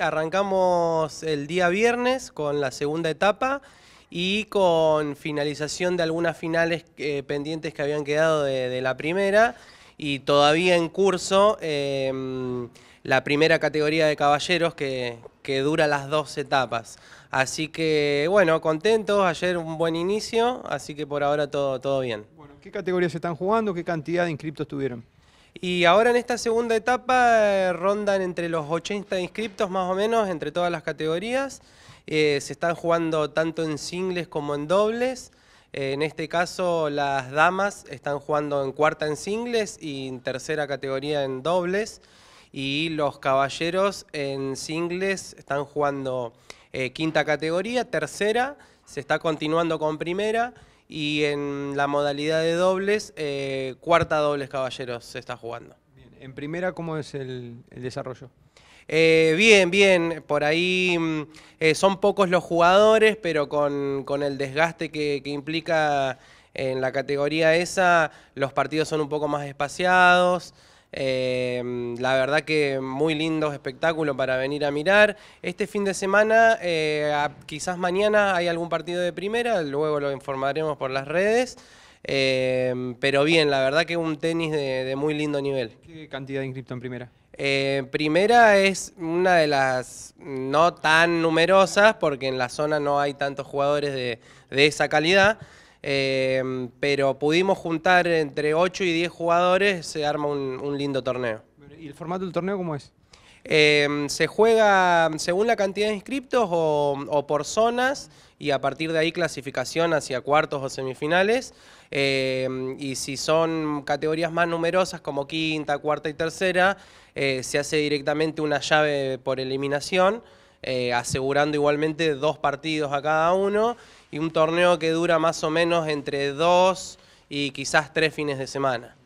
Arrancamos el día viernes con la segunda etapa y con finalización de algunas finales eh, pendientes que habían quedado de, la primera y todavía en curso em, la primera categoría de caballeros que, dura las dos etapas. Así que bueno, contentos, ayer un buen inicio, así que por ahora todo, todo bien. Bueno, ¿Qué categorías están jugando? ¿Qué cantidad de inscriptos tuvieron? Y ahora en esta segunda etapa eh, rondan entre los 80 inscriptos más o menos, entre todas las categorías. Eh, se están jugando tanto en singles como en dobles. Eh, en este caso las damas están jugando en cuarta en singles y en tercera categoría en dobles. Y los caballeros en singles están jugando quinta categoría, tercera, se está continuando con primera y en la modalidad de dobles, eh, cuarta dobles caballeros se está jugando. En primera, ¿cómo es el, desarrollo? Eh, bien, bien, por ahí mm, eh, son pocos los jugadores, pero con, el desgaste que, implica en la categoría esa, los partidos son un poco más espaciados. Em, la verdad que muy lindo espectáculo para venir a mirar. Este fin de semana, eh, quizás mañana hay algún partido de primera, luego lo informaremos por las redes. Em, pero bien, la verdad que un tenis de, muy lindo nivel. ¿Qué cantidad de inscripto en primera? Eh, primera es una de las no tan numerosas, porque en la zona no hay tantos jugadores de esa calidad. Em, pero pudimos juntar entre 8 y 10 jugadores, se arma un, lindo torneo. ¿Y el formato del torneo cómo es? Em, se juega según la cantidad de inscriptos o, por zonas y a partir de ahí clasificación hacia cuartos o semifinales. Em, y si son categorías más numerosas como quinta, cuarta y tercera, eh, se hace directamente una llave por eliminación, eh, asegurando igualmente dos partidos a cada uno y un torneo que dura más o menos entre dos y quizás tres fines de semana.